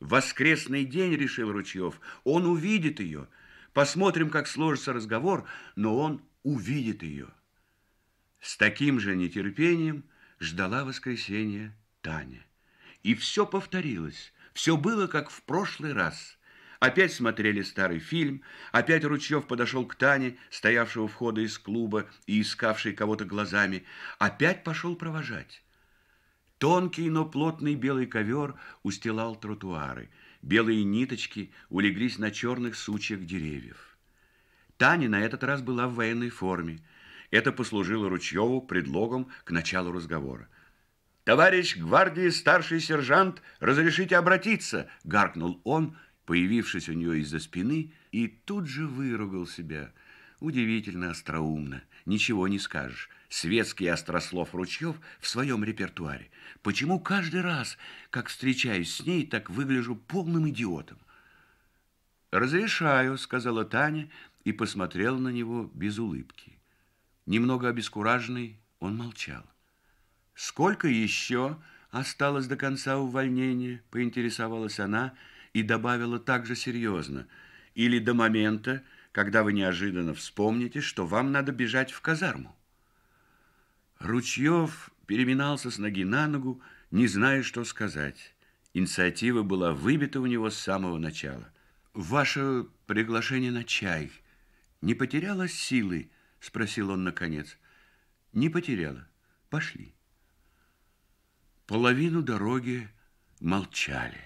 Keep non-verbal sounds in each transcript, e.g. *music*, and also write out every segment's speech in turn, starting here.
воскресный день, решил Ручьев, он увидит ее. Посмотрим, как сложится разговор, но он увидит ее. С таким же нетерпением ждала воскресенье Таня. И все повторилось, все было, как в прошлый раз. Опять смотрели старый фильм, опять Ручьев подошел к Тане, стоявшего у входа из клуба и искавшей кого-то глазами, опять пошел провожать. Тонкий, но плотный белый ковер устилал тротуары. Белые ниточки улеглись на черных сучьях деревьев. Таня на этот раз была в военной форме. Это послужило Ручьеву предлогом к началу разговора. «Товарищ гвардии старший сержант, разрешите обратиться!» – гаркнул он, появившись у нее из-за спины, и тут же выругал себя. Удивительно остроумно, ничего не скажешь светский острослов Ручьев в своем репертуаре. Почему каждый раз, как встречаюсь с ней, так выгляжу полным идиотом? «Разрешаю», — сказала Таня и посмотрела на него без улыбки. Немного обескураженный, он молчал. «Сколько еще осталось до конца увольнения?» — поинтересовалась она и добавила так же серьезно. «Или до момента, когда вы неожиданно вспомните, что вам надо бежать в казарму?» Ручьев переминался с ноги на ногу, не зная, что сказать. Инициатива была выбита у него с самого начала. «Ваше приглашение на чай не потеряло силы?» – спросил он наконец. «Не потеряла. Пошли». Половину дороги молчали.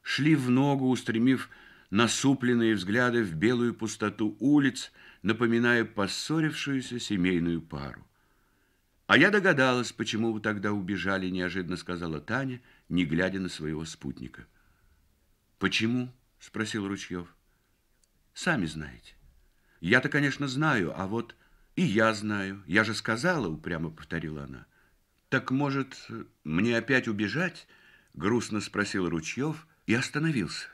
Шли в ногу, устремив насупленные взгляды в белую пустоту улиц, напоминая поссорившуюся семейную пару. «А я догадалась, почему вы тогда убежали», — неожиданно сказала Таня, не глядя на своего спутника. «Почему?» — спросил Ручьев. «Сами знаете. Я-то, конечно, знаю, а вот и я знаю. Я же сказала», — упрямо повторила она. «Так, может, мне опять убежать?» — грустно спросил Ручьев и остановился.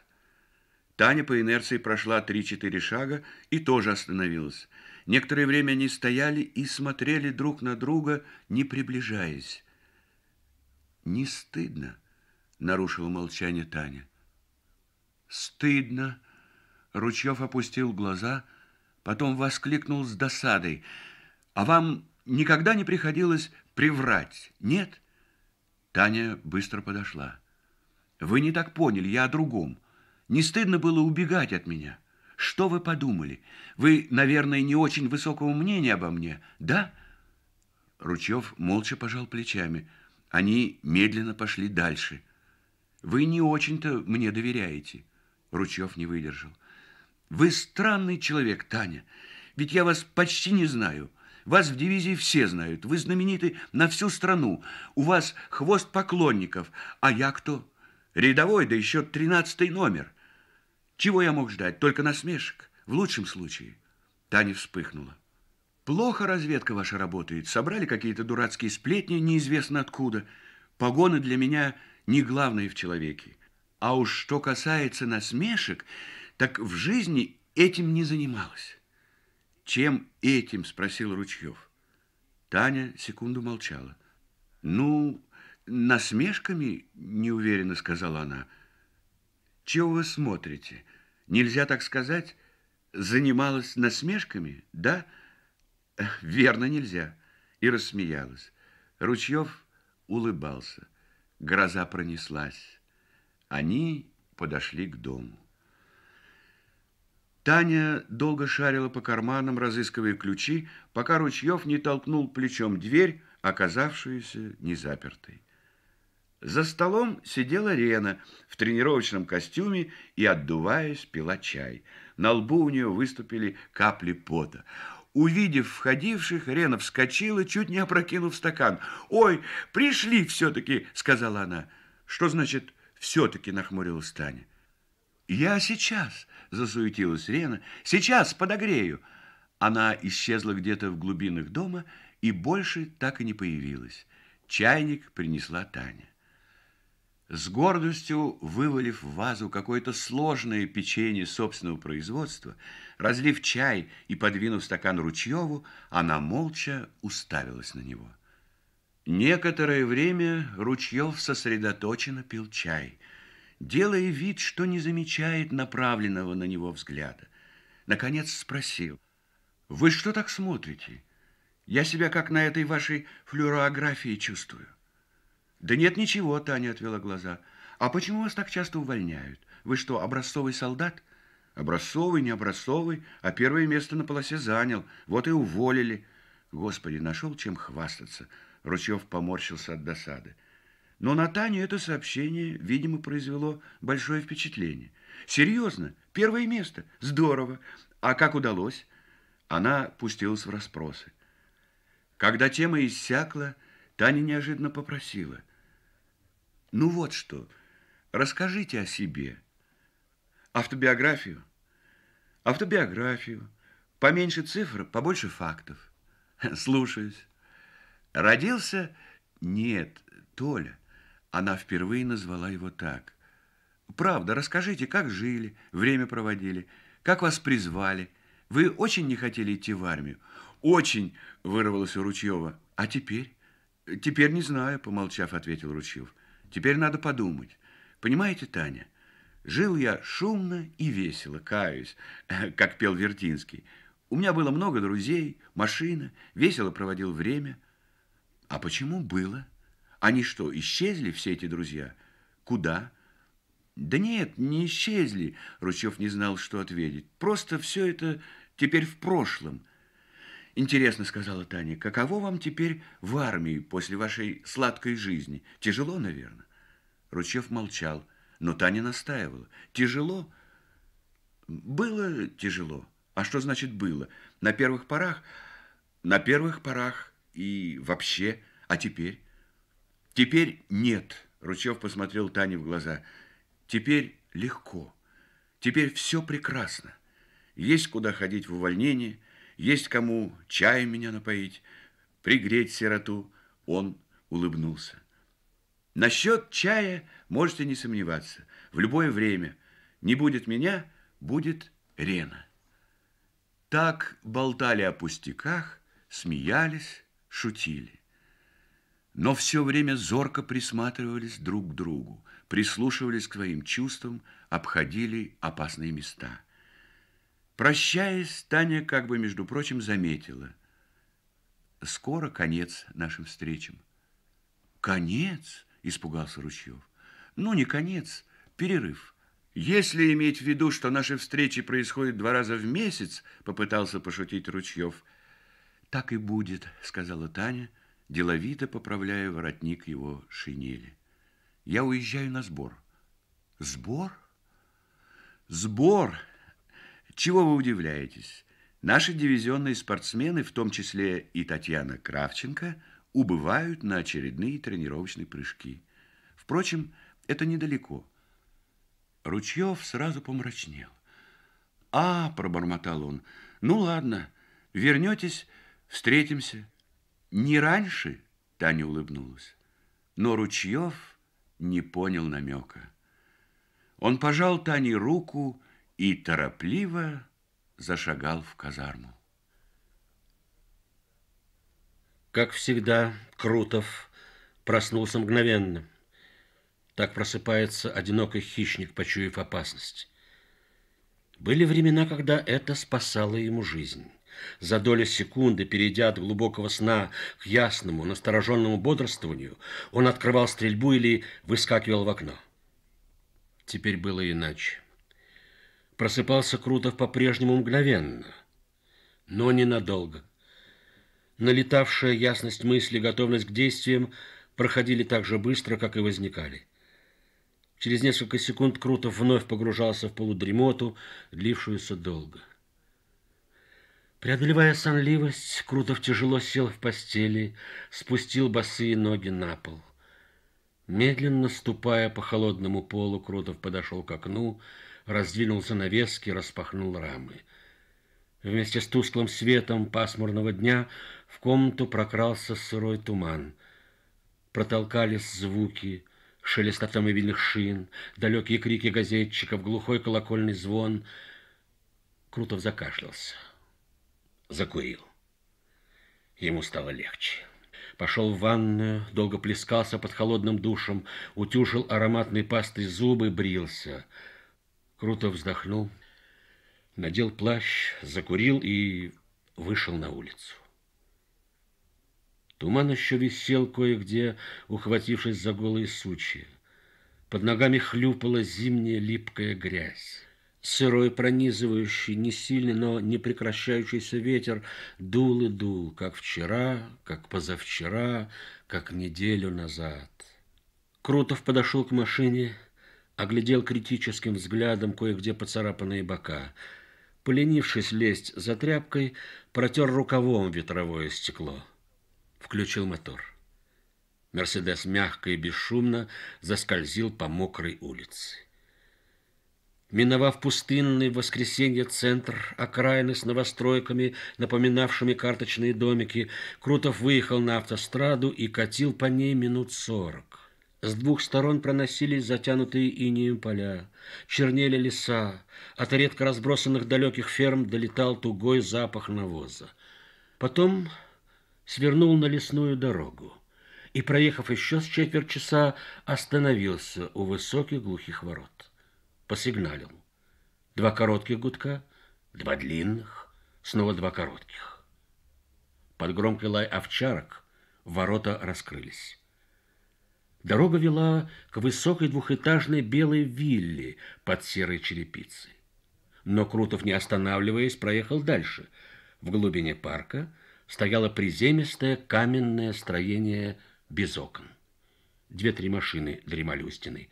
Таня по инерции прошла три-четыре шага и тоже остановилась. Некоторое время они стояли и смотрели друг на друга, не приближаясь. «Не стыдно?» — нарушила молчание Таня. «Стыдно!» — Ручьев опустил глаза, потом воскликнул с досадой. «А вам никогда не приходилось приврать, нет?» Таня быстро подошла. «Вы не так поняли, я о другом. Не стыдно было убегать от меня». Что вы подумали? Вы, наверное, не очень высокого мнения обо мне, да?» Ручьев молча пожал плечами. Они медленно пошли дальше. «Вы не очень-то мне доверяете», — Ручьев не выдержал. «Вы странный человек, Таня, ведь я вас почти не знаю». Вас в дивизии все знают. Вы знамениты на всю страну. У вас хвост поклонников. А я кто? Рядовой, да еще тринадцатый номер. Чего я мог ждать? Только насмешек. В лучшем случае. Таня вспыхнула. Плохо разведка ваша работает. Собрали какие-то дурацкие сплетни, неизвестно откуда. Погоны для меня не главные в человеке. А уж что касается насмешек, так в жизни этим не занималась. Чем этим? Спросил Ручьев. Таня секунду молчала. Ну, насмешками, неуверенно сказала она. Чего вы смотрите? Нельзя так сказать. Занималась насмешками, да? Верно, нельзя. И рассмеялась. Ручьев улыбался. Гроза пронеслась. Они подошли к дому. Таня долго шарила по карманам, разыскивая ключи, пока Ручьев не толкнул плечом дверь, оказавшуюся незапертой. За столом сидела Рена в тренировочном костюме и, отдуваясь, пила чай. На лбу у нее выступили капли пота. Увидев входивших, Рена вскочила, чуть не опрокинув стакан. «Ой, пришли все-таки!» — сказала она. «Что значит «все-таки»?» — нахмурилась Таня. «Я сейчас!» — засуетилась Рена. «Сейчас подогрею!» Она исчезла где-то в глубинах дома и больше так и не появилась. Чайник принесла Таня. С гордостью вывалив в вазу какое-то сложное печенье собственного производства, разлив чай и подвинув стакан Ручьеву, она молча уставилась на него. Некоторое время Ручьев сосредоточенно пил чай, делая вид, что не замечает направленного на него взгляда. Наконец спросил, «Вы что так смотрите? Я себя как на этой вашей флюорографии чувствую». Да нет, ничего, Таня отвела глаза. А почему вас так часто увольняют? Вы что, образцовый солдат? Образцовый, не образцовый, а первое место на полосе занял. Вот и уволили. Господи, нашел чем хвастаться. Ручев поморщился от досады. Но на Таню это сообщение, видимо, произвело большое впечатление. Серьезно, первое место. Здорово. А как удалось? Она пустилась в расспросы. Когда тема иссякла, Таня неожиданно попросила. «Ну вот что, расскажите о себе. Автобиографию? Автобиографию. Поменьше цифр, побольше фактов. *laughs* Слушаюсь. Родился? Нет, Толя. Она впервые назвала его так. Правда, расскажите, как жили, время проводили, как вас призвали. Вы очень не хотели идти в армию? Очень, вырвалось у Ручьева. А теперь? «Теперь не знаю», — помолчав, ответил Ручьев. «Теперь надо подумать. Понимаете, Таня, жил я шумно и весело, каюсь, *laughs* как пел Вертинский. У меня было много друзей, машина, весело проводил время. А почему было? Они что, исчезли, все эти друзья? Куда?» «Да нет, не исчезли», — Ручьев не знал, что ответить. «Просто все это теперь в прошлом». «Интересно, — сказала Таня, — каково вам теперь в армии после вашей сладкой жизни? Тяжело, наверное?» Ручев молчал, но Таня настаивала. «Тяжело? Было тяжело. А что значит «было»? На первых порах? На первых порах и вообще. А теперь?» «Теперь нет», — Ручев посмотрел Тане в глаза. «Теперь легко. Теперь все прекрасно. Есть куда ходить в увольнение» есть кому чаем меня напоить, пригреть сироту. Он улыбнулся. Насчет чая можете не сомневаться. В любое время. Не будет меня, будет Рена. Так болтали о пустяках, смеялись, шутили. Но все время зорко присматривались друг к другу, прислушивались к своим чувствам, обходили опасные места – Прощаясь, Таня как бы, между прочим, заметила. Скоро конец нашим встречам. Конец? Испугался Ручьев. Ну, не конец, перерыв. Если иметь в виду, что наши встречи происходят два раза в месяц, попытался пошутить Ручьев. Так и будет, сказала Таня, деловито поправляя воротник его шинели. Я уезжаю на сбор. Сбор? Сбор, чего вы удивляетесь? Наши дивизионные спортсмены, в том числе и Татьяна Кравченко, убывают на очередные тренировочные прыжки. Впрочем, это недалеко. Ручьев сразу помрачнел. «А, — пробормотал он, — ну ладно, вернетесь, встретимся». «Не раньше?» — Таня улыбнулась. Но Ручьев не понял намека. Он пожал Тане руку и торопливо зашагал в казарму. Как всегда, Крутов проснулся мгновенно. Так просыпается одинокий хищник, почуяв опасность. Были времена, когда это спасало ему жизнь. За доли секунды, перейдя от глубокого сна к ясному, настороженному бодрствованию, он открывал стрельбу или выскакивал в окно. Теперь было иначе. Просыпался Крутов по-прежнему мгновенно, но ненадолго. Налетавшая ясность мысли, готовность к действиям проходили так же быстро, как и возникали. Через несколько секунд Крутов вновь погружался в полудремоту, длившуюся долго. Преодолевая сонливость, Крутов тяжело сел в постели, спустил босые ноги на пол. Медленно ступая по холодному полу, Крутов подошел к окну и, раздвинул занавески, распахнул рамы. Вместе с тусклым светом пасмурного дня в комнату прокрался сырой туман. Протолкались звуки, шелест автомобильных шин, далекие крики газетчиков, глухой колокольный звон. Крутов закашлялся, закурил. Ему стало легче. Пошел в ванную, долго плескался под холодным душем, утюжил ароматной пастой зубы, брился — Круто вздохнул, надел плащ, закурил и вышел на улицу. Туман еще висел кое-где, ухватившись за голые сучья. Под ногами хлюпала зимняя липкая грязь. Сырой, пронизывающий, не сильный, но не прекращающийся ветер дул и дул, как вчера, как позавчера, как неделю назад. Крутов подошел к машине, оглядел критическим взглядом кое-где поцарапанные бока. Поленившись лезть за тряпкой, протер рукавом ветровое стекло. Включил мотор. Мерседес мягко и бесшумно заскользил по мокрой улице. Миновав пустынный воскресенье центр, окраины с новостройками, напоминавшими карточные домики, Крутов выехал на автостраду и катил по ней минут сорок. С двух сторон проносились затянутые инеем поля, чернели леса, от редко разбросанных далеких ферм долетал тугой запах навоза. Потом свернул на лесную дорогу и, проехав еще с четверть часа, остановился у высоких глухих ворот. Посигналил. Два коротких гудка, два длинных, снова два коротких. Под громкий лай овчарок ворота раскрылись. Дорога вела к высокой двухэтажной белой вилле под серой черепицей. Но Крутов, не останавливаясь, проехал дальше. В глубине парка стояло приземистое каменное строение без окон. Две-три машины дремали у стены.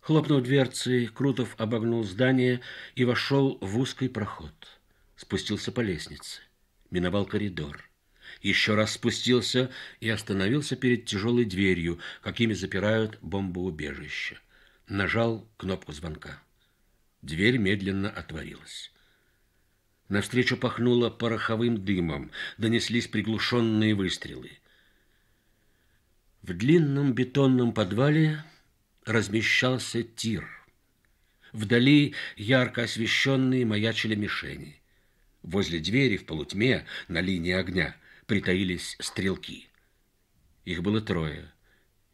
Хлопнув дверцей, Крутов обогнул здание и вошел в узкий проход. Спустился по лестнице, миновал коридор — еще раз спустился и остановился перед тяжелой дверью, какими запирают бомбоубежище. Нажал кнопку звонка. Дверь медленно отворилась. Навстречу пахнуло пороховым дымом, донеслись приглушенные выстрелы. В длинном бетонном подвале размещался тир. Вдали ярко освещенные маячили мишени. Возле двери в полутьме на линии огня притаились стрелки. Их было трое,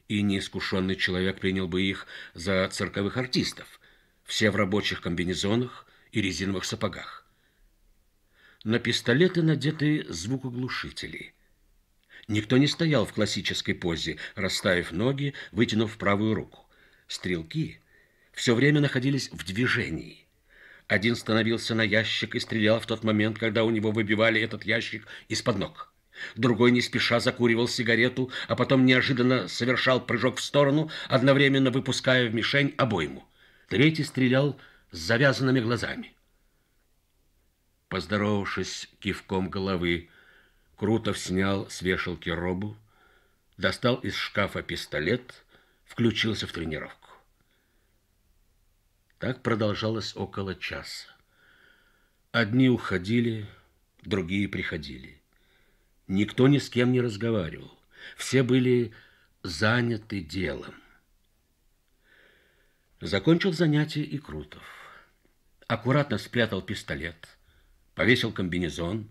и неискушенный человек принял бы их за цирковых артистов, все в рабочих комбинезонах и резиновых сапогах. На пистолеты надеты звукоглушители. Никто не стоял в классической позе, расставив ноги, вытянув правую руку. Стрелки все время находились в движении. Один становился на ящик и стрелял в тот момент, когда у него выбивали этот ящик из-под ног. Другой не спеша закуривал сигарету, а потом неожиданно совершал прыжок в сторону, одновременно выпуская в мишень обойму. Третий стрелял с завязанными глазами. Поздоровавшись кивком головы, Крутов снял с вешалки робу, достал из шкафа пистолет, включился в тренировку. Так продолжалось около часа. Одни уходили, другие приходили. Никто ни с кем не разговаривал. Все были заняты делом. Закончил занятие и Крутов. Аккуратно спрятал пистолет, повесил комбинезон,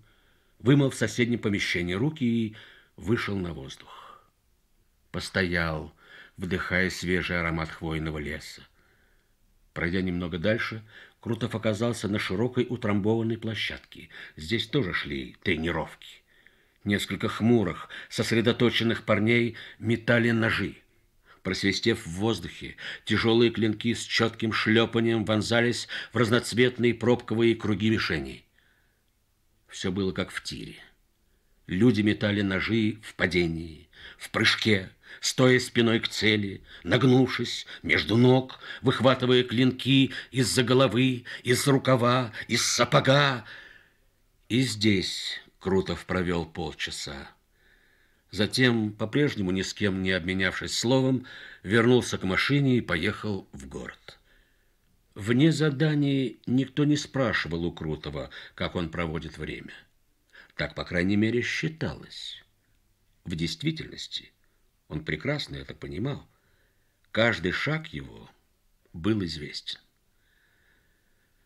вымыл в соседнем помещении руки и вышел на воздух. Постоял, вдыхая свежий аромат хвойного леса. Пройдя немного дальше, Крутов оказался на широкой утрамбованной площадке. Здесь тоже шли тренировки. Несколько хмурых, сосредоточенных парней метали ножи. Просвистев в воздухе, тяжелые клинки с четким шлепанием вонзались в разноцветные пробковые круги мишеней. Все было как в тире. Люди метали ножи в падении, в прыжке, стоя спиной к цели, нагнувшись между ног, выхватывая клинки из-за головы, из рукава, из сапога. И здесь Крутов провел полчаса. Затем, по-прежнему ни с кем не обменявшись словом, вернулся к машине и поехал в город. Вне заданий никто не спрашивал у Крутова, как он проводит время. Так, по крайней мере, считалось. В действительности он прекрасно это понимал. Каждый шаг его был известен.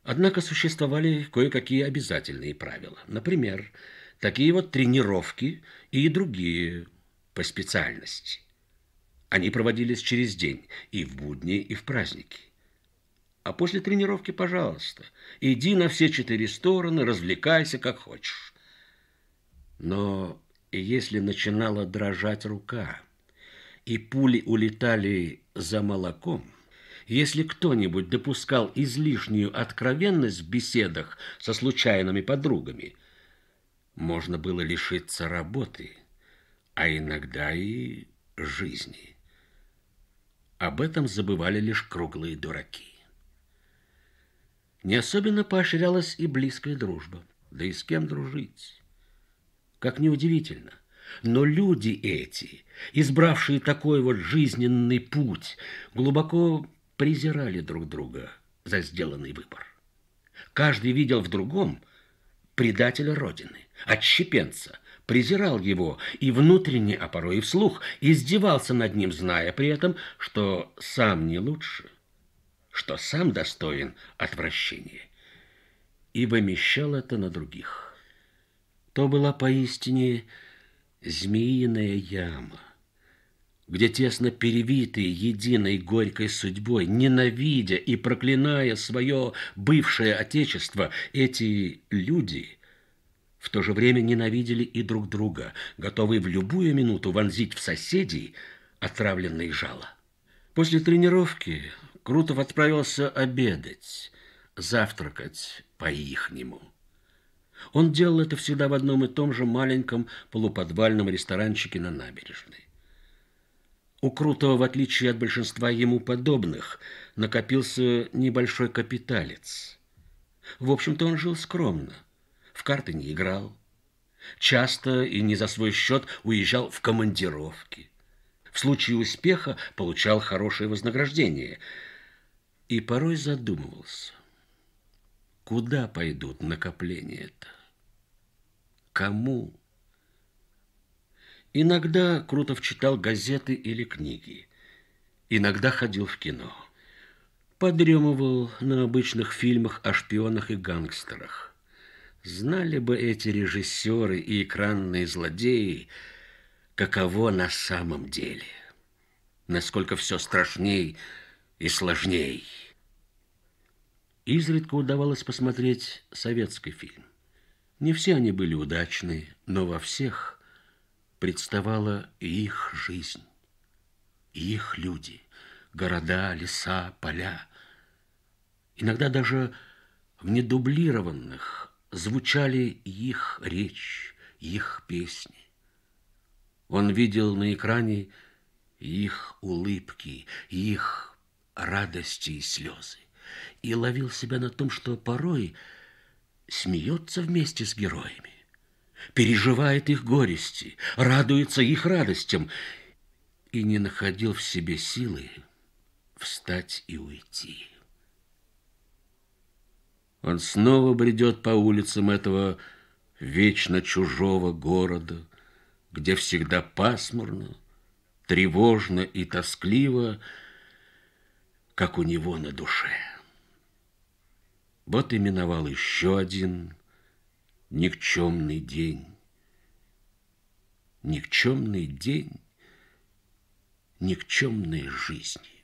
Однако существовали кое-какие обязательные правила. Например, такие вот тренировки и другие по специальности. Они проводились через день, и в будни, и в праздники. А после тренировки, пожалуйста, иди на все четыре стороны, развлекайся как хочешь. Но если начинала дрожать рука, и пули улетали за молоком, если кто-нибудь допускал излишнюю откровенность в беседах со случайными подругами, можно было лишиться работы, а иногда и жизни. Об этом забывали лишь круглые дураки. Не особенно поощрялась и близкая дружба. Да и с кем дружить? Как неудивительно. Но люди эти, избравшие такой вот жизненный путь, глубоко презирали друг друга за сделанный выбор. Каждый видел в другом предателя Родины отщепенца, презирал его и внутренне, а порой и вслух, издевался над ним, зная при этом, что сам не лучше, что сам достоин отвращения, и вымещал это на других. То была поистине змеиная яма, где тесно перевитые единой горькой судьбой, ненавидя и проклиная свое бывшее отечество, эти люди – в то же время ненавидели и друг друга, готовые в любую минуту вонзить в соседей отравленные жало. После тренировки Крутов отправился обедать, завтракать по-ихнему. Он делал это всегда в одном и том же маленьком полуподвальном ресторанчике на набережной. У Крутого, в отличие от большинства ему подобных, накопился небольшой капиталец. В общем-то, он жил скромно – в карты не играл. Часто и не за свой счет уезжал в командировки. В случае успеха получал хорошее вознаграждение. И порой задумывался, куда пойдут накопления-то? Кому? Иногда Крутов читал газеты или книги. Иногда ходил в кино. Подремывал на обычных фильмах о шпионах и гангстерах. Знали бы эти режиссеры и экранные злодеи, каково на самом деле, насколько все страшней и сложней. Изредка удавалось посмотреть советский фильм. Не все они были удачны, но во всех представала их жизнь, их люди, города, леса, поля. Иногда даже в недублированных звучали их речь, их песни. Он видел на экране их улыбки, их радости и слезы, и ловил себя на том, что порой смеется вместе с героями, переживает их горести, радуется их радостям, и не находил в себе силы встать и уйти. Он снова бредет по улицам этого вечно чужого города, где всегда пасмурно, тревожно и тоскливо, как у него на душе. Вот и миновал еще один никчемный день. Никчемный день никчемной жизни.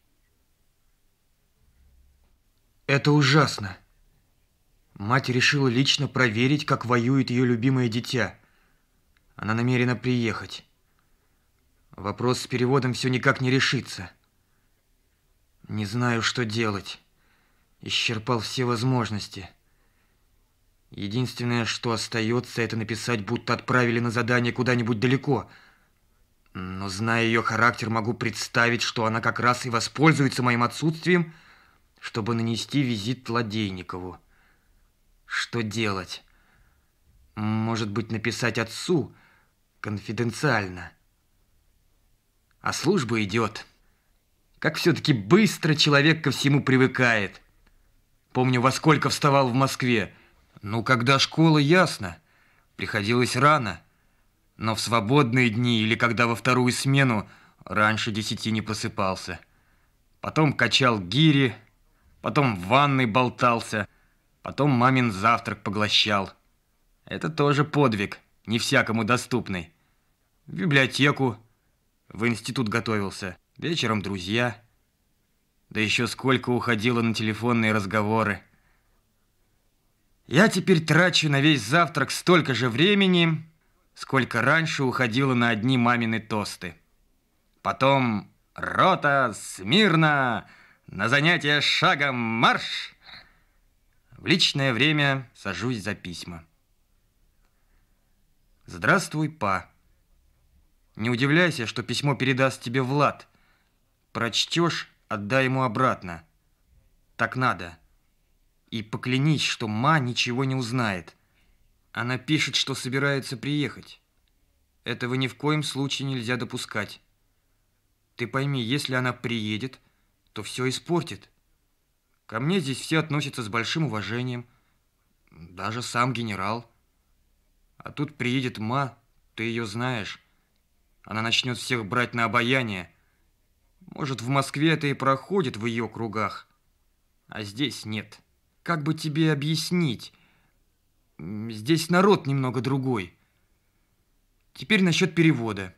Это ужасно. Мать решила лично проверить, как воюет ее любимое дитя. Она намерена приехать. Вопрос с переводом все никак не решится. Не знаю, что делать. Исчерпал все возможности. Единственное, что остается, это написать, будто отправили на задание куда-нибудь далеко. Но, зная ее характер, могу представить, что она как раз и воспользуется моим отсутствием, чтобы нанести визит Ладейникову. Что делать? Может быть, написать отцу конфиденциально. А служба идет. Как все-таки быстро человек ко всему привыкает. Помню, во сколько вставал в Москве. Ну, когда школа, ясно. Приходилось рано. Но в свободные дни или когда во вторую смену раньше десяти не просыпался. Потом качал гири, потом в ванной болтался – Потом мамин завтрак поглощал. Это тоже подвиг, не всякому доступный. В библиотеку, в институт готовился. Вечером друзья. Да еще сколько уходило на телефонные разговоры. Я теперь трачу на весь завтрак столько же времени, сколько раньше уходило на одни мамины тосты. Потом «Рота, смирно! На занятия шагом марш!» В личное время сажусь за письма. Здравствуй, па. Не удивляйся, что письмо передаст тебе Влад. Прочтешь, отдай ему обратно. Так надо. И поклянись, что ма ничего не узнает. Она пишет, что собирается приехать. Этого ни в коем случае нельзя допускать. Ты пойми, если она приедет, то все испортит. Ко мне здесь все относятся с большим уважением. Даже сам генерал. А тут приедет ма, ты ее знаешь. Она начнет всех брать на обаяние. Может, в Москве это и проходит в ее кругах. А здесь нет. Как бы тебе объяснить? Здесь народ немного другой. Теперь насчет перевода.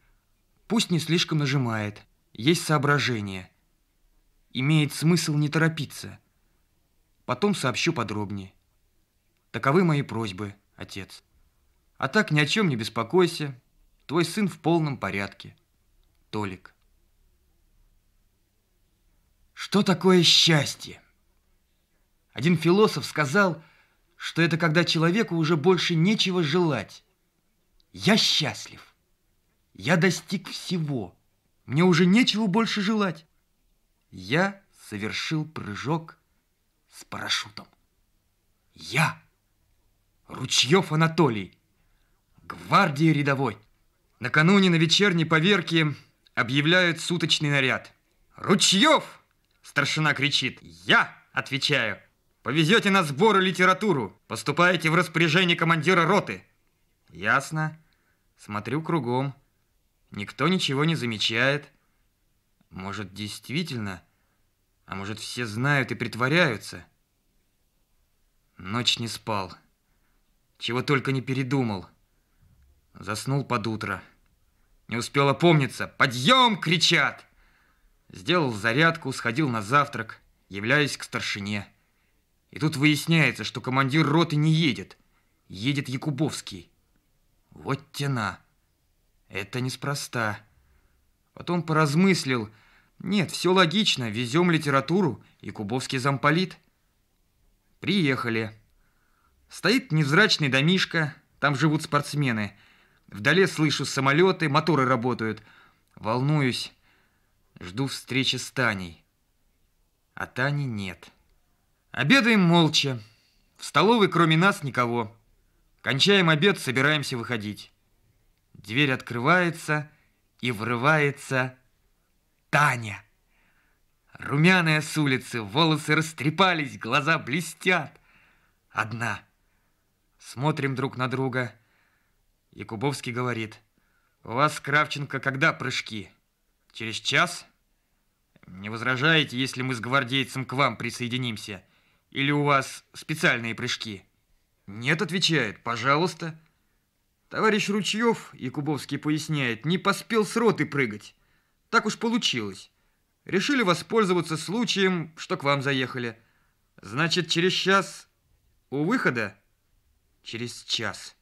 Пусть не слишком нажимает. Есть соображение. Имеет смысл не торопиться. Потом сообщу подробнее. Таковы мои просьбы, отец. А так ни о чем не беспокойся. Твой сын в полном порядке. Толик. Что такое счастье? Один философ сказал, что это когда человеку уже больше нечего желать. Я счастлив. Я достиг всего. Мне уже нечего больше желать. Я совершил прыжок с парашютом. Я, Ручьев Анатолий, гвардии рядовой. Накануне на вечерней поверке объявляют суточный наряд. «Ручьев!» – старшина кричит. «Я!» – отвечаю. «Повезете на сборы литературу. Поступаете в распоряжение командира роты». «Ясно. Смотрю кругом. Никто ничего не замечает. Может, действительно...» А может, все знают и притворяются? Ночь не спал. Чего только не передумал. Заснул под утро. Не успел опомниться. «Подъем!» — кричат. Сделал зарядку, сходил на завтрак, являюсь к старшине. И тут выясняется, что командир роты не едет. Едет Якубовский. Вот тяна, Это неспроста. Потом поразмыслил, нет, все логично. Везем литературу и кубовский замполит. Приехали. Стоит невзрачный домишка, там живут спортсмены. Вдали слышу самолеты, моторы работают. Волнуюсь, жду встречи с Таней. А Тани нет. Обедаем молча. В столовой кроме нас никого. Кончаем обед, собираемся выходить. Дверь открывается и врывается Таня. Румяная с улицы, волосы растрепались, глаза блестят. Одна. Смотрим друг на друга. Якубовский говорит. У вас, Кравченко, когда прыжки? Через час? Не возражаете, если мы с гвардейцем к вам присоединимся? Или у вас специальные прыжки? Нет, отвечает, пожалуйста. Товарищ Ручьев, Якубовский поясняет, не поспел с роты прыгать. Так уж получилось. Решили воспользоваться случаем, что к вам заехали. Значит, через час у выхода? Через час.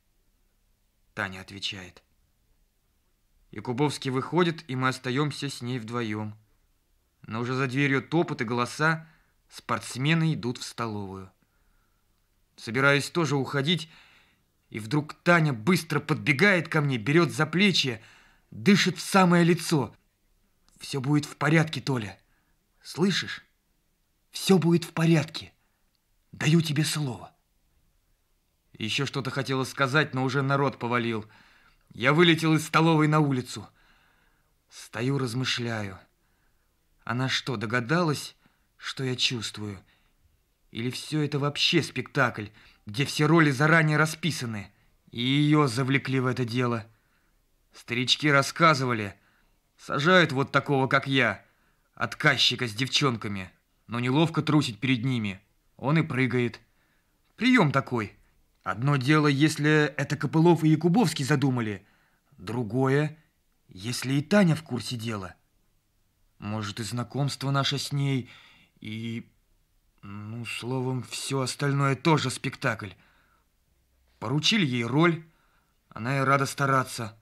Таня отвечает. Якубовский выходит, и мы остаемся с ней вдвоем. Но уже за дверью топот и голоса спортсмены идут в столовую. Собираюсь тоже уходить, и вдруг Таня быстро подбегает ко мне, берет за плечи, дышит в самое лицо – все будет в порядке, Толя. Слышишь? Все будет в порядке. Даю тебе слово. Еще что-то хотела сказать, но уже народ повалил. Я вылетел из столовой на улицу. Стою, размышляю. Она что, догадалась, что я чувствую? Или все это вообще спектакль, где все роли заранее расписаны? И ее завлекли в это дело. Старички рассказывали, Сажают вот такого, как я, отказчика с девчонками, но неловко трусить перед ними. Он и прыгает. Прием такой. Одно дело, если это Копылов и Якубовский задумали. Другое, если и Таня в курсе дела. Может, и знакомство наше с ней, и... Ну, словом, все остальное тоже спектакль. Поручили ей роль, она и рада стараться.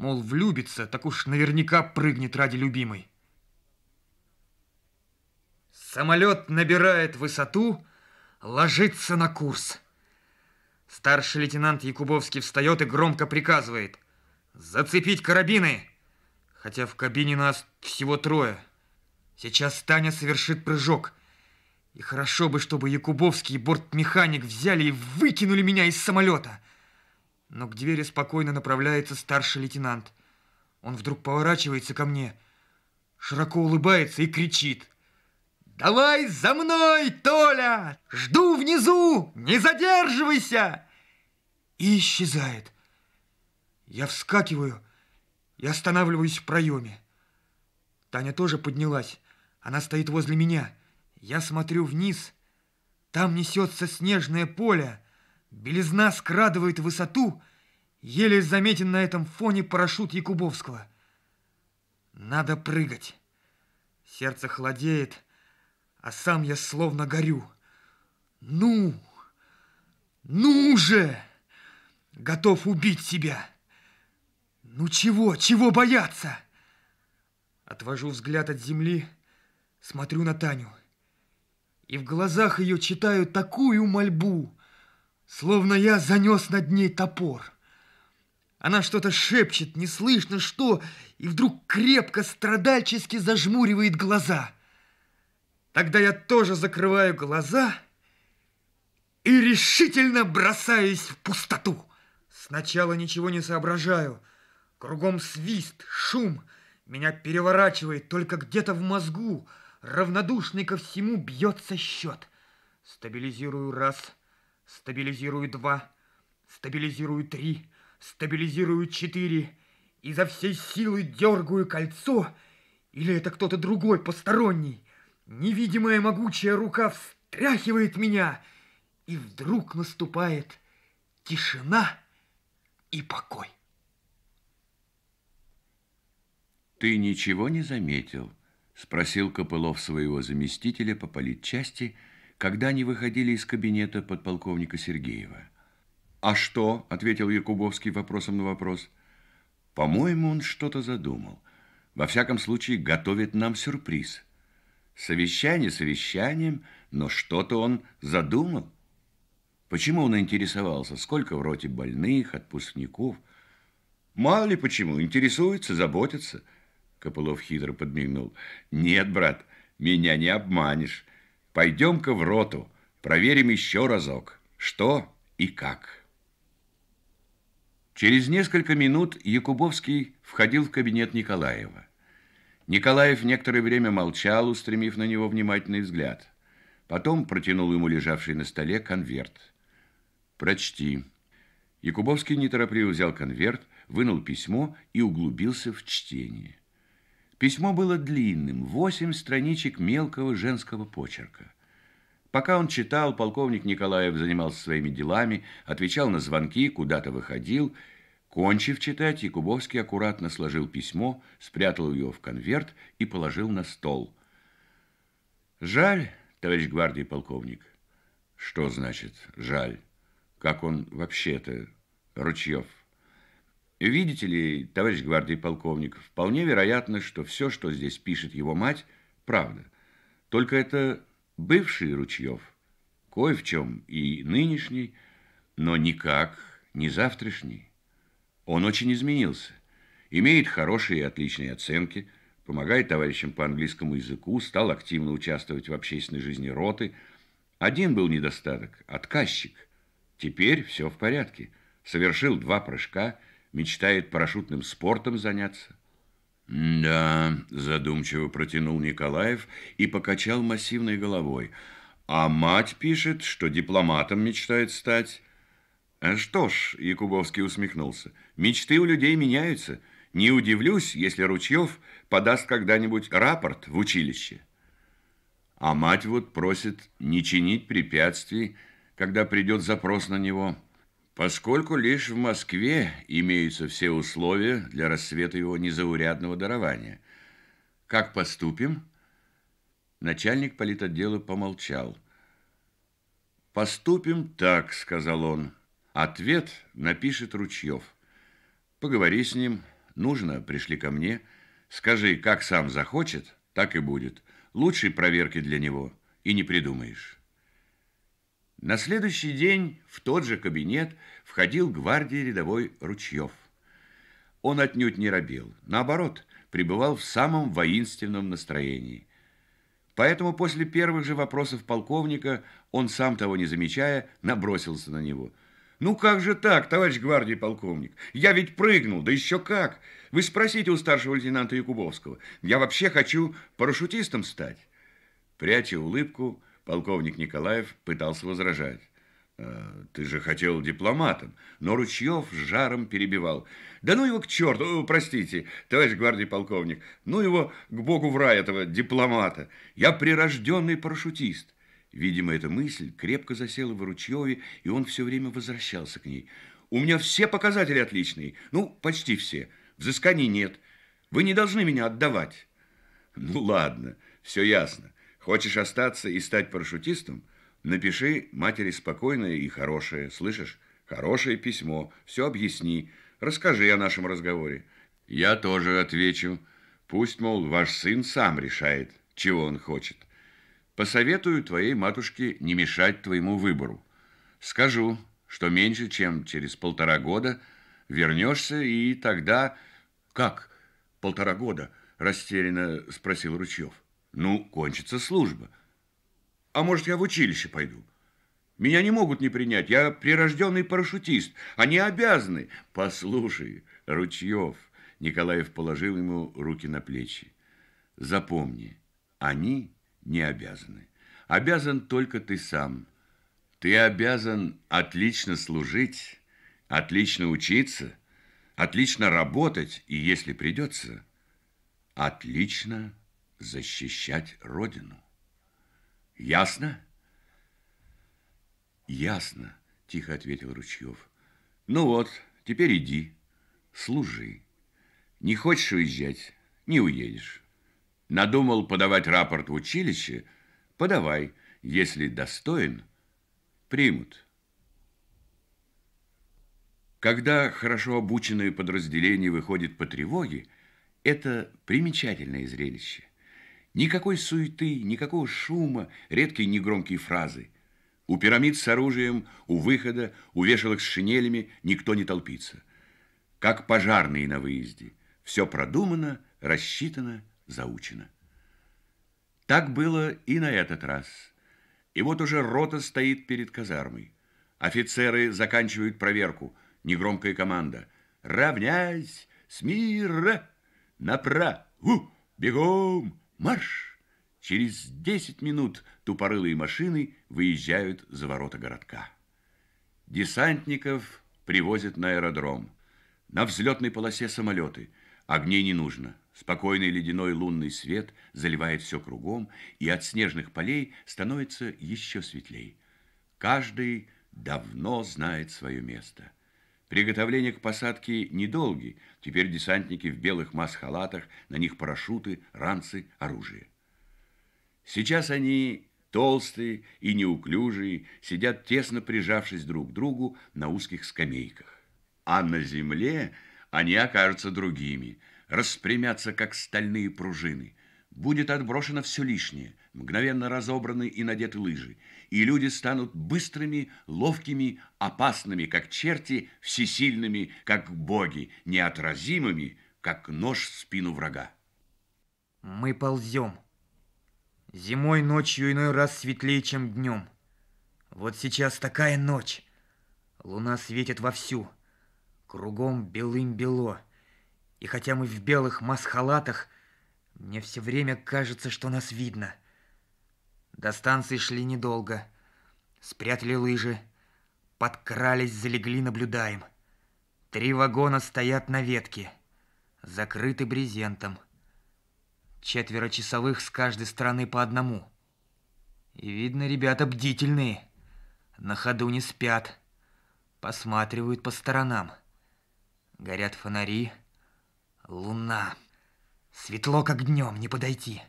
Мол, влюбится, так уж наверняка прыгнет ради любимой. Самолет набирает высоту, ложится на курс. Старший лейтенант Якубовский встает и громко приказывает. «Зацепить карабины!» Хотя в кабине нас всего трое. Сейчас Таня совершит прыжок. И хорошо бы, чтобы Якубовский и бортмеханик взяли и выкинули меня из самолета но к двери спокойно направляется старший лейтенант. Он вдруг поворачивается ко мне, широко улыбается и кричит. «Давай за мной, Толя! Жду внизу! Не задерживайся!» И исчезает. Я вскакиваю и останавливаюсь в проеме. Таня тоже поднялась. Она стоит возле меня. Я смотрю вниз. Там несется снежное поле, Белизна скрадывает высоту, еле заметен на этом фоне парашют Якубовского. Надо прыгать. Сердце холодеет, а сам я словно горю. Ну, ну же! Готов убить себя. Ну чего, чего бояться? Отвожу взгляд от земли, смотрю на Таню. И в глазах ее читаю такую мольбу, словно я занес над ней топор. Она что-то шепчет, не слышно что, и вдруг крепко, страдальчески зажмуривает глаза. Тогда я тоже закрываю глаза и решительно бросаюсь в пустоту. Сначала ничего не соображаю. Кругом свист, шум. Меня переворачивает только где-то в мозгу. Равнодушный ко всему бьется счет. Стабилизирую раз – стабилизирую два, стабилизирую три, стабилизирую четыре. И за всей силы дергаю кольцо, или это кто-то другой, посторонний. Невидимая могучая рука встряхивает меня, и вдруг наступает тишина и покой. Ты ничего не заметил? Спросил Копылов своего заместителя по политчасти, когда они выходили из кабинета подполковника Сергеева. «А что?» – ответил Якубовский вопросом на вопрос. «По-моему, он что-то задумал. Во всяком случае, готовит нам сюрприз. Совещание совещанием, но что-то он задумал. Почему он интересовался, сколько в роте больных, отпускников? Мало ли почему, интересуется, заботится». Копылов хитро подмигнул. «Нет, брат, меня не обманешь. Пойдем-ка в роту, проверим еще разок, что и как. Через несколько минут Якубовский входил в кабинет Николаева. Николаев некоторое время молчал, устремив на него внимательный взгляд. Потом протянул ему лежавший на столе конверт. «Прочти». Якубовский неторопливо взял конверт, вынул письмо и углубился в чтение. Письмо было длинным, восемь страничек мелкого женского почерка. Пока он читал, полковник Николаев занимался своими делами, отвечал на звонки, куда-то выходил. Кончив читать, Якубовский аккуратно сложил письмо, спрятал его в конверт и положил на стол. «Жаль, товарищ гвардии полковник». «Что значит «жаль»? Как он вообще-то, Ручьев?» Видите ли, товарищ гвардии полковник, вполне вероятно, что все, что здесь пишет его мать, правда. Только это бывший Ручьев, кое в чем и нынешний, но никак не завтрашний. Он очень изменился, имеет хорошие и отличные оценки, помогает товарищам по английскому языку, стал активно участвовать в общественной жизни роты. Один был недостаток – отказчик. Теперь все в порядке. Совершил два прыжка – мечтает парашютным спортом заняться. «Да», – задумчиво протянул Николаев и покачал массивной головой. «А мать пишет, что дипломатом мечтает стать». «А «Что ж», – Якубовский усмехнулся, – «мечты у людей меняются. Не удивлюсь, если Ручьев подаст когда-нибудь рапорт в училище». А мать вот просит не чинить препятствий, когда придет запрос на него – поскольку лишь в Москве имеются все условия для рассвета его незаурядного дарования. Как поступим? Начальник политотдела помолчал. «Поступим так», — сказал он. «Ответ напишет Ручьев. Поговори с ним. Нужно, пришли ко мне. Скажи, как сам захочет, так и будет. Лучшей проверки для него и не придумаешь». На следующий день в тот же кабинет входил гвардии рядовой Ручьев. Он отнюдь не робел, наоборот, пребывал в самом воинственном настроении. Поэтому после первых же вопросов полковника, он сам того не замечая, набросился на него. «Ну как же так, товарищ гвардии полковник? Я ведь прыгнул, да еще как! Вы спросите у старшего лейтенанта Якубовского. Я вообще хочу парашютистом стать!» Пряча улыбку, Полковник Николаев пытался возражать. «Э, ты же хотел дипломатом. Но Ручьев с жаром перебивал. Да ну его к черту, э, простите, товарищ гвардии полковник, ну его к богу в рай этого дипломата. Я прирожденный парашютист. Видимо, эта мысль крепко засела в Ручьеве, и он все время возвращался к ней. У меня все показатели отличные, ну, почти все. Взысканий нет. Вы не должны меня отдавать. Ну, ладно, все ясно. Хочешь остаться и стать парашютистом? Напиши матери спокойное и хорошее, слышишь? Хорошее письмо, все объясни, расскажи о нашем разговоре. Я тоже отвечу. Пусть, мол, ваш сын сам решает, чего он хочет. Посоветую твоей матушке не мешать твоему выбору. Скажу, что меньше, чем через полтора года вернешься, и тогда... Как полтора года? Растерянно спросил Ручьев. Ну, кончится служба. А может, я в училище пойду? Меня не могут не принять. Я прирожденный парашютист. Они обязаны. Послушай, Ручьев. Николаев положил ему руки на плечи. Запомни, они не обязаны. Обязан только ты сам. Ты обязан отлично служить, отлично учиться, отлично работать и, если придется, отлично защищать Родину. Ясно? Ясно, тихо ответил Ручьев. Ну вот, теперь иди, служи. Не хочешь уезжать, не уедешь. Надумал подавать рапорт в училище, подавай, если достоин, примут. Когда хорошо обученное подразделение выходит по тревоге, это примечательное зрелище. Никакой суеты, никакого шума, редкие негромкие фразы. У пирамид с оружием, у выхода, у вешалок с шинелями никто не толпится. Как пожарные на выезде. Все продумано, рассчитано, заучено. Так было и на этот раз. И вот уже рота стоит перед казармой. Офицеры заканчивают проверку. Негромкая команда. «Равнясь! Смирно! Направо! Бегом! Марш! Через десять минут тупорылые машины выезжают за ворота городка. Десантников привозят на аэродром. На взлетной полосе самолеты. Огней не нужно. Спокойный ледяной лунный свет заливает все кругом, и от снежных полей становится еще светлей. Каждый давно знает свое место. Приготовления к посадке недолгие. Теперь десантники в белых масс-халатах, на них парашюты, ранцы, оружие. Сейчас они, толстые и неуклюжие, сидят тесно прижавшись друг к другу на узких скамейках. А на земле они окажутся другими, распрямятся, как стальные пружины – Будет отброшено все лишнее, мгновенно разобраны и надеты лыжи, и люди станут быстрыми, ловкими, опасными, как черти, всесильными, как боги, неотразимыми, как нож в спину врага. Мы ползем. Зимой ночью иной раз светлее, чем днем. Вот сейчас такая ночь. Луна светит вовсю. Кругом белым-бело. И хотя мы в белых масхалатах халатах мне все время кажется, что нас видно. До станции шли недолго. Спрятали лыжи. Подкрались, залегли, наблюдаем. Три вагона стоят на ветке. Закрыты брезентом. Четверо часовых с каждой стороны по одному. И видно, ребята бдительные. На ходу не спят. Посматривают по сторонам. Горят фонари. Луна. Луна. Светло, как днем, не подойти.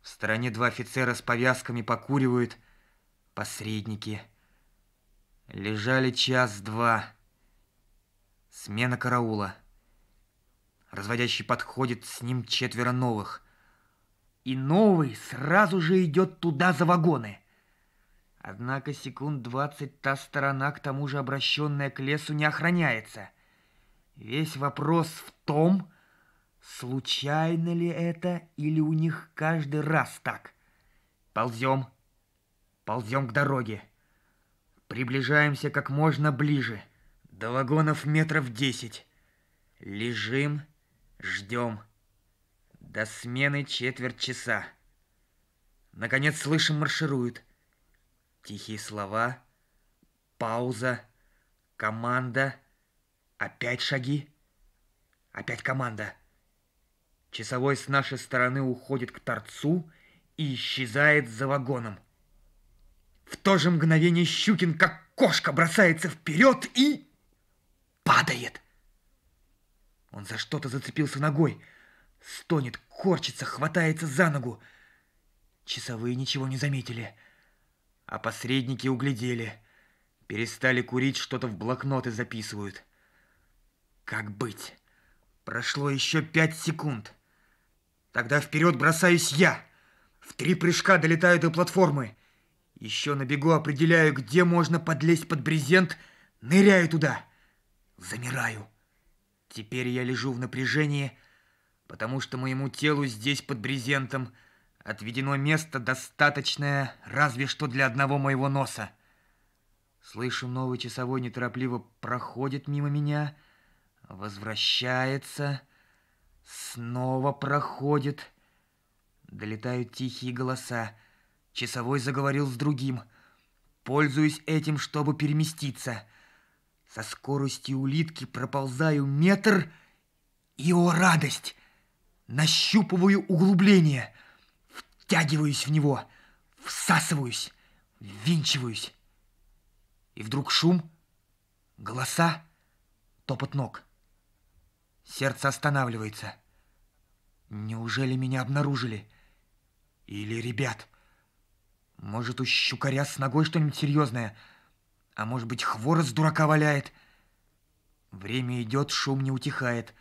В стороне два офицера с повязками покуривают. Посредники. Лежали час-два. Смена караула. Разводящий подходит, с ним четверо новых. И новый сразу же идет туда за вагоны. Однако секунд двадцать та сторона, к тому же обращенная к лесу, не охраняется. Весь вопрос в том, что Случайно ли это или у них каждый раз так? Ползем, ползем к дороге. Приближаемся как можно ближе. До вагонов метров десять. Лежим, ждем. До смены четверть часа. Наконец слышим, маршируют. Тихие слова, пауза, команда, опять шаги, опять команда — Часовой с нашей стороны уходит к торцу и исчезает за вагоном. В то же мгновение Щукин, как кошка, бросается вперед и падает. Он за что-то зацепился ногой, стонет, корчится, хватается за ногу. Часовые ничего не заметили, а посредники углядели, перестали курить, что-то в блокноты записывают. Как быть? Прошло еще пять секунд. Тогда вперед бросаюсь я. В три прыжка долетаю до платформы. Еще на бегу определяю, где можно подлезть под брезент, ныряю туда. Замираю. Теперь я лежу в напряжении, потому что моему телу здесь под брезентом отведено место достаточное, разве что для одного моего носа. Слышу, новый часовой неторопливо проходит мимо меня, возвращается... Снова проходит. Долетают тихие голоса. Часовой заговорил с другим. Пользуюсь этим, чтобы переместиться. Со скоростью улитки проползаю метр, и, о радость, нащупываю углубление, втягиваюсь в него, всасываюсь, ввинчиваюсь. И вдруг шум, голоса, топот ног. Сердце останавливается. Неужели меня обнаружили? Или ребят? Может, у щукаря с ногой что-нибудь серьезное? А может быть, хворост дурака валяет? Время идет, шум не утихает.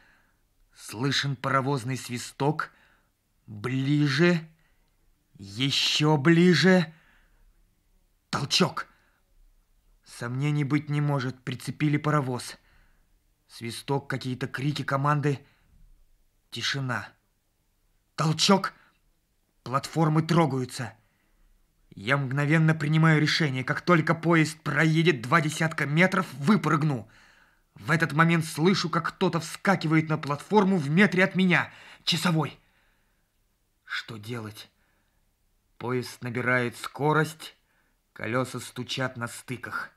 Слышен паровозный свисток. Ближе. Еще ближе. Толчок. Сомнений быть не может, прицепили паровоз. — Свисток, какие-то крики, команды. Тишина. Толчок. Платформы трогаются. Я мгновенно принимаю решение. Как только поезд проедет два десятка метров, выпрыгну. В этот момент слышу, как кто-то вскакивает на платформу в метре от меня. Часовой. Что делать? Поезд набирает скорость, колеса стучат на стыках.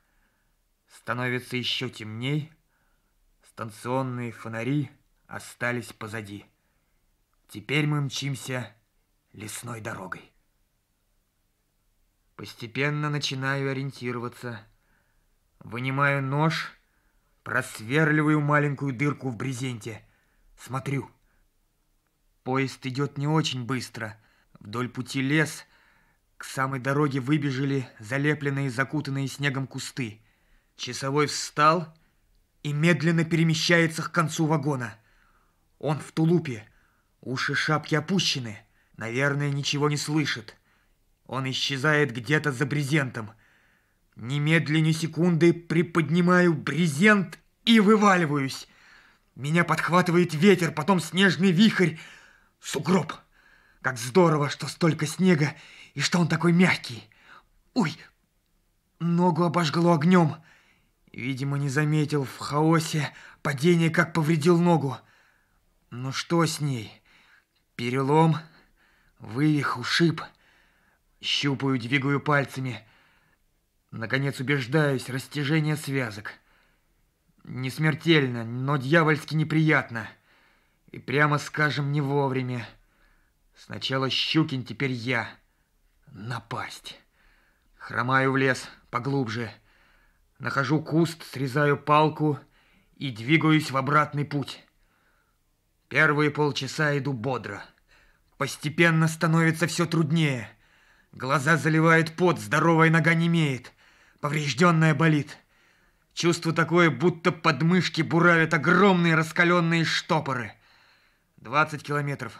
Становится еще темней. Станционные фонари остались позади. Теперь мы мчимся лесной дорогой. Постепенно начинаю ориентироваться. Вынимаю нож, просверливаю маленькую дырку в брезенте. Смотрю. Поезд идет не очень быстро. Вдоль пути лес. К самой дороге выбежали залепленные, закутанные снегом кусты. Часовой встал и медленно перемещается к концу вагона. Он в тулупе, уши шапки опущены, наверное, ничего не слышит. Он исчезает где-то за брезентом. Немедленно секунды приподнимаю брезент и вываливаюсь. Меня подхватывает ветер, потом снежный вихрь, сугроб. Как здорово, что столько снега и что он такой мягкий. Ой, ногу обожгло огнем. Видимо, не заметил в хаосе падение, как повредил ногу. Ну что с ней? Перелом, вывих, ушиб. Щупаю, двигаю пальцами. Наконец убеждаюсь, растяжение связок. Не смертельно, но дьявольски неприятно. И прямо скажем, не вовремя. Сначала Щукин, теперь я. Напасть. Хромаю в лес поглубже. Поглубже. Нахожу куст, срезаю палку и двигаюсь в обратный путь. Первые полчаса иду бодро. Постепенно становится все труднее. Глаза заливает пот, здоровая нога не имеет. Поврежденная болит. Чувство такое, будто подмышки буравят огромные раскаленные штопоры. 20 километров.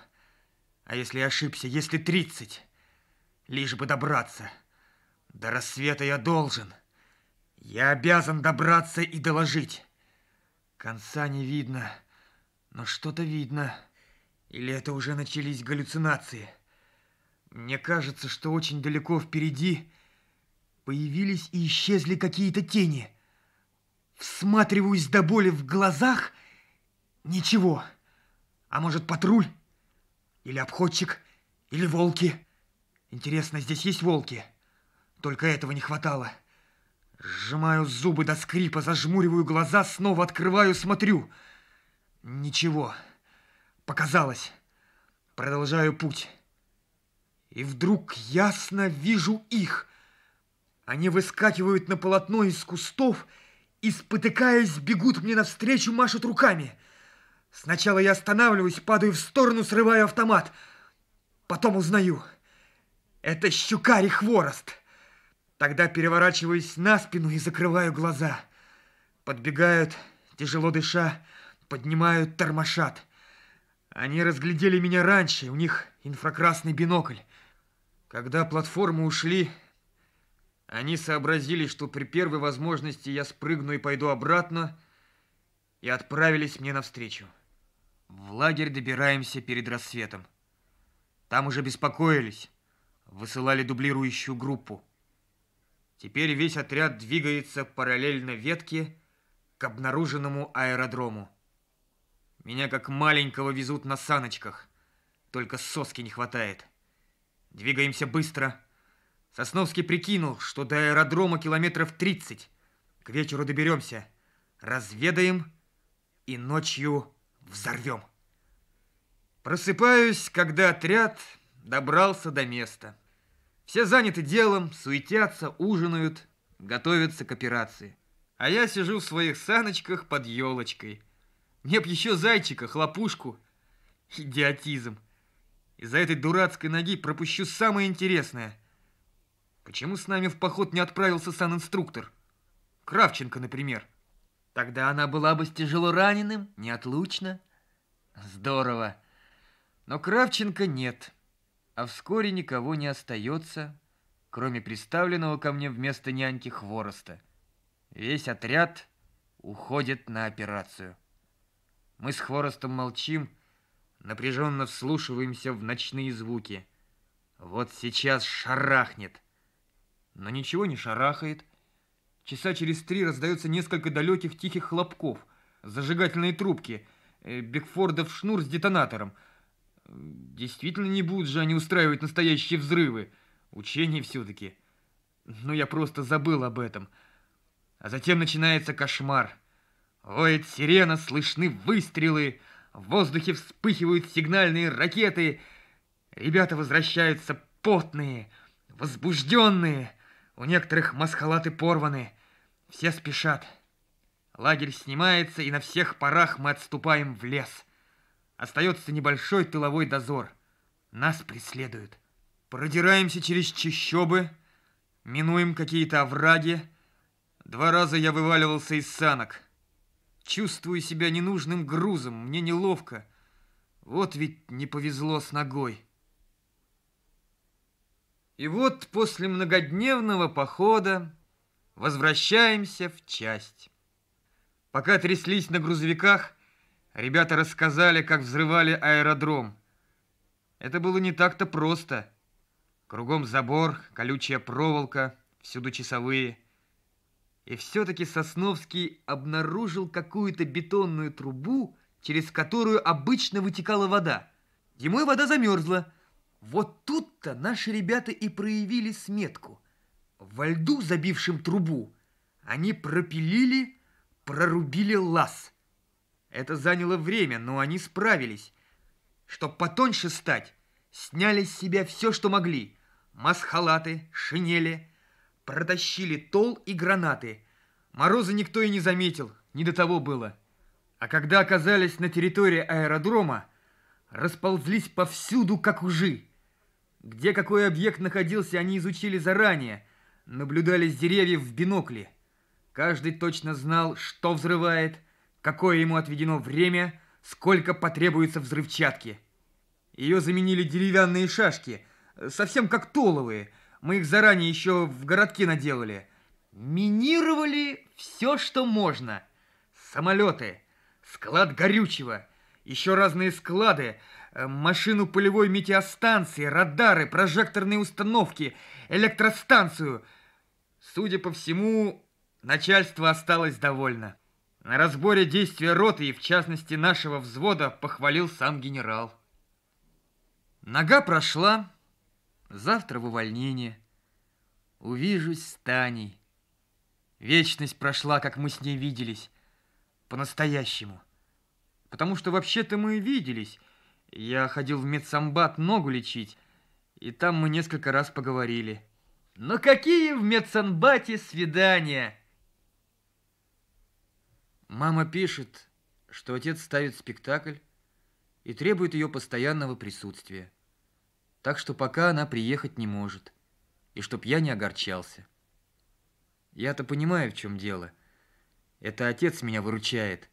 А если ошибся, если 30? Лишь бы добраться. До рассвета я должен. Я обязан добраться и доложить. Конца не видно, но что-то видно. Или это уже начались галлюцинации? Мне кажется, что очень далеко впереди появились и исчезли какие-то тени. Всматриваюсь до боли в глазах. Ничего. А может, патруль? Или обходчик? Или волки? Интересно, здесь есть волки? Только этого не хватало. — Сжимаю зубы до скрипа, зажмуриваю глаза, снова открываю, смотрю. Ничего. Показалось. Продолжаю путь. И вдруг ясно вижу их. Они выскакивают на полотно из кустов и, спотыкаясь, бегут мне навстречу, машут руками. Сначала я останавливаюсь, падаю в сторону, срываю автомат. Потом узнаю. Это щукарь и хворост. Тогда переворачиваюсь на спину и закрываю глаза. Подбегают, тяжело дыша, поднимают, тормошат. Они разглядели меня раньше, у них инфракрасный бинокль. Когда платформы ушли, они сообразили, что при первой возможности я спрыгну и пойду обратно, и отправились мне навстречу. В лагерь добираемся перед рассветом. Там уже беспокоились, высылали дублирующую группу. Теперь весь отряд двигается параллельно ветке к обнаруженному аэродрому. Меня как маленького везут на саночках. Только соски не хватает. Двигаемся быстро. Сосновский прикинул, что до аэродрома километров 30. К вечеру доберемся. Разведаем и ночью взорвем. Просыпаюсь, когда отряд добрался до места. Все заняты делом, суетятся, ужинают, готовятся к операции. А я сижу в своих саночках под елочкой. Мне б еще зайчика, хлопушку. Идиотизм. Из-за этой дурацкой ноги пропущу самое интересное. Почему с нами в поход не отправился санинструктор? Кравченко, например. Тогда она была бы с тяжело раненым, неотлучно. Здорово. Но Кравченко нет. Нет а вскоре никого не остается, кроме приставленного ко мне вместо няньки хвороста. Весь отряд уходит на операцию. Мы с хворостом молчим, напряженно вслушиваемся в ночные звуки. Вот сейчас шарахнет. Но ничего не шарахает. Часа через три раздаются несколько далеких тихих хлопков, зажигательные трубки, э, Бигфордов шнур с детонатором — Действительно, не будут же они устраивать настоящие взрывы. Учение все-таки. Но я просто забыл об этом. А затем начинается кошмар. Воет сирена, слышны выстрелы. В воздухе вспыхивают сигнальные ракеты. Ребята возвращаются потные, возбужденные. У некоторых масхалаты порваны. Все спешат. Лагерь снимается, и на всех парах мы отступаем в лес. — Остается небольшой тыловой дозор. Нас преследуют. Продираемся через чащобы, минуем какие-то овраги. Два раза я вываливался из санок. Чувствую себя ненужным грузом, мне неловко. Вот ведь не повезло с ногой. И вот после многодневного похода возвращаемся в часть. Пока тряслись на грузовиках, Ребята рассказали, как взрывали аэродром. Это было не так-то просто. Кругом забор, колючая проволока, всюду часовые. И все-таки Сосновский обнаружил какую-то бетонную трубу, через которую обычно вытекала вода. Зимой вода замерзла. Вот тут-то наши ребята и проявили сметку. Во льду, забившим трубу, они пропилили, прорубили лаз – это заняло время, но они справились. Чтоб потоньше стать, сняли с себя все, что могли. Масхалаты, шинели, протащили тол и гранаты. Морозы никто и не заметил, не до того было. А когда оказались на территории аэродрома, расползлись повсюду, как ужи. Где какой объект находился, они изучили заранее, наблюдали с деревьев в бинокле. Каждый точно знал, что взрывает – какое ему отведено время, сколько потребуется взрывчатки. Ее заменили деревянные шашки, совсем как толовые. Мы их заранее еще в городке наделали. Минировали все, что можно. Самолеты, склад горючего, еще разные склады, э, машину полевой метеостанции, радары, прожекторные установки, электростанцию. Судя по всему, начальство осталось довольно. На разборе действия роты и, в частности, нашего взвода похвалил сам генерал. Нога прошла, завтра в увольнение. Увижусь с Таней. Вечность прошла, как мы с ней виделись, по-настоящему. Потому что вообще-то мы и виделись. Я ходил в медсамбат ногу лечить, и там мы несколько раз поговорили. Но «Ну какие в медсанбате свидания! Мама пишет, что отец ставит спектакль и требует ее постоянного присутствия. Так что пока она приехать не может, и чтоб я не огорчался. Я-то понимаю, в чем дело. Это отец меня выручает.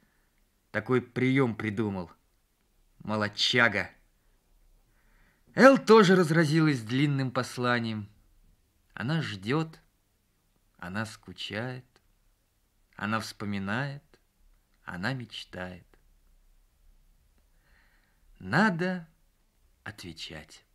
Такой прием придумал. Молодчага. Эл тоже разразилась длинным посланием. Она ждет, она скучает, она вспоминает она мечтает. Надо отвечать.